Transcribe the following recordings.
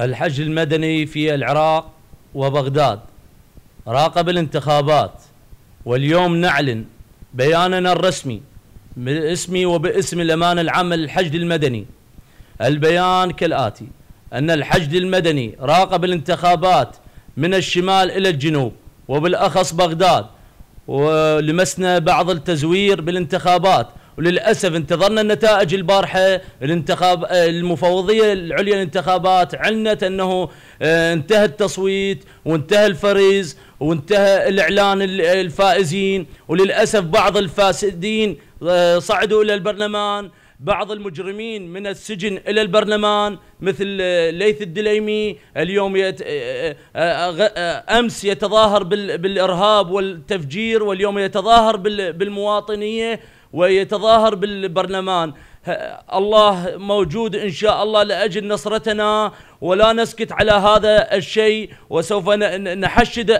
الحج المدني في العراق وبغداد راقب الانتخابات واليوم نعلن بياننا الرسمي باسمي وباسم الأمانة العامة للحج المدني البيان كالآتي أن الحج المدني راقب الانتخابات من الشمال إلى الجنوب وبالأخص بغداد ولمسنا بعض التزوير بالانتخابات وللاسف انتظرنا النتائج البارحه الانتخاب المفوضيه العليا للانتخابات علنت انه آه، انتهى التصويت وانتهى الفريز وانتهى الاعلان الفائزين وللاسف بعض الفاسدين آه، صعدوا الى البرلمان بعض المجرمين من السجن الى البرلمان مثل آه، ليث الدليمي اليوم يت... امس يتظاهر بال... بالارهاب والتفجير واليوم يتظاهر بال... بالمواطنيه ويتظاهر بالبرلمان الله موجود إن شاء الله لأجل نصرتنا ولا نسكت على هذا الشيء وسوف نحشد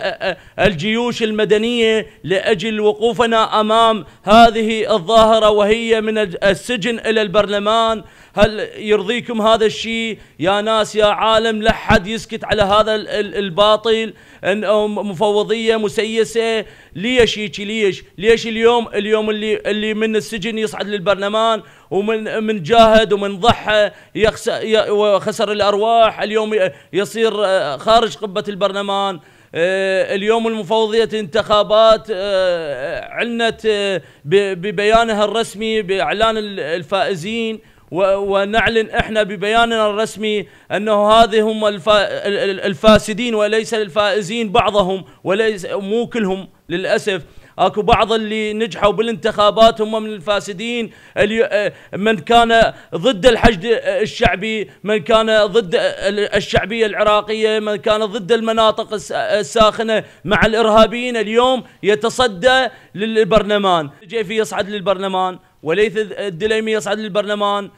الجيوش المدنية لأجل وقوفنا أمام هذه الظاهرة وهي من السجن إلى البرلمان هل يرضيكم هذا الشيء يا ناس يا عالم لا حد يسكت على هذا الباطل مفوضية مسيسة ليش هيك ليش ليش اليوم اليوم اللي اللي من السجن يصعد للبرلمان ومن من جاهد ومن ضحى يخسر الأرواح ينجح اليوم يصير آه، خارج قبة البرلمان آه، اليوم المفوضية انتخابات آه، علنت ببيانها الرسمي بإعلان الفائزين ونعلن احنا ببياننا الرسمي انه هذه هم الفاسدين وليس الفائزين بعضهم وليس مو كلهم للاسف اكو بعض اللي نجحوا بالانتخابات هم من الفاسدين آه، من كان ضد الحشد آه، الشعبي من كان ضد آه، الشعبية العراقية من كان ضد المناطق الساخنة مع الإرهابيين اليوم يتصدى للبرلمان جيفي يصعد للبرلمان وليث الدليمي يصعد للبرلمان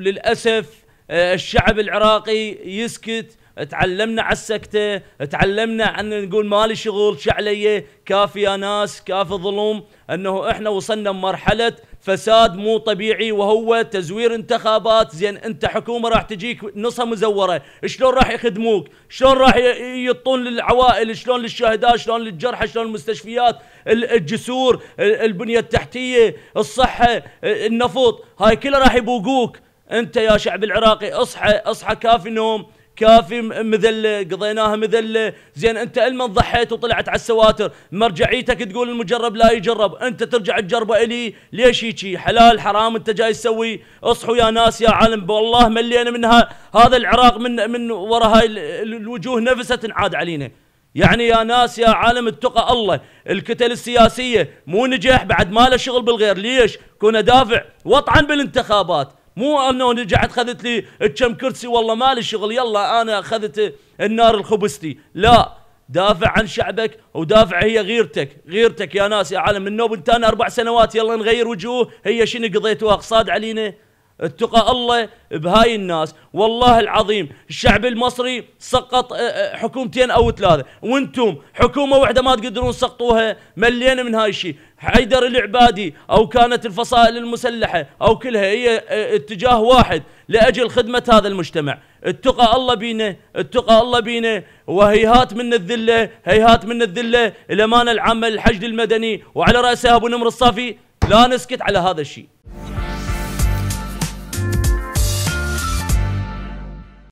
للأسف الشعب العراقي يسكت تعلمنا على السكته تعلمنا ان نقول مالي شغل شعليه كافي يا ناس كافي ظلوم انه احنا وصلنا بمرحله فساد مو طبيعي وهو تزوير انتخابات زين انت حكومه راح تجيك نصها مزوره شلون راح يخدموك شلون راح يطون للعوائل شلون للشهداء شلون للجرحى شلون المستشفيات الجسور البنيه التحتيه الصحه النفط هاي كلها راح يبوقوك انت يا شعب العراقي اصحى اصحى كافي نوم كافي مذله قضيناها مذله زين انت المن ضحيت وطلعت على السواتر مرجعيتك تقول المجرب لا يجرب انت ترجع تجربه الي ليش هيجي حلال حرام انت جاي تسوي اصحوا يا ناس يا عالم والله ملينا منها هذا العراق من من ورا هاي الوجوه نفسها تنعاد علينا يعني يا ناس يا عالم اتقى الله الكتل السياسية مو نجح بعد ما له شغل بالغير ليش كنا دافع وطعن بالانتخابات مو انه انا رجعت خذت لي كم كرسي والله مالي شغل يلا انا اخذت النار الخبزتي لا دافع عن شعبك ودافع هي غيرتك غيرتك يا ناس يا عالم من نوب انت اربع سنوات يلا نغير وجوه هي شنو قضيتوها اقصاد علينا اتقى الله بهاي الناس والله العظيم الشعب المصري سقط آه، آه، حكومتين او ثلاثه وانتم حكومه واحده ما تقدرون تسقطوها ملينا من هاي الشيء حيدر العبادي او كانت الفصائل المسلحه او كلها هي آه، اتجاه واحد لاجل خدمه هذا المجتمع اتقى الله بينا اتقى الله بينا وهيهات من الذله هيهات من الذله الامانه العامه للحشد المدني وعلى راسها ابو نمر الصافي لا نسكت على هذا الشيء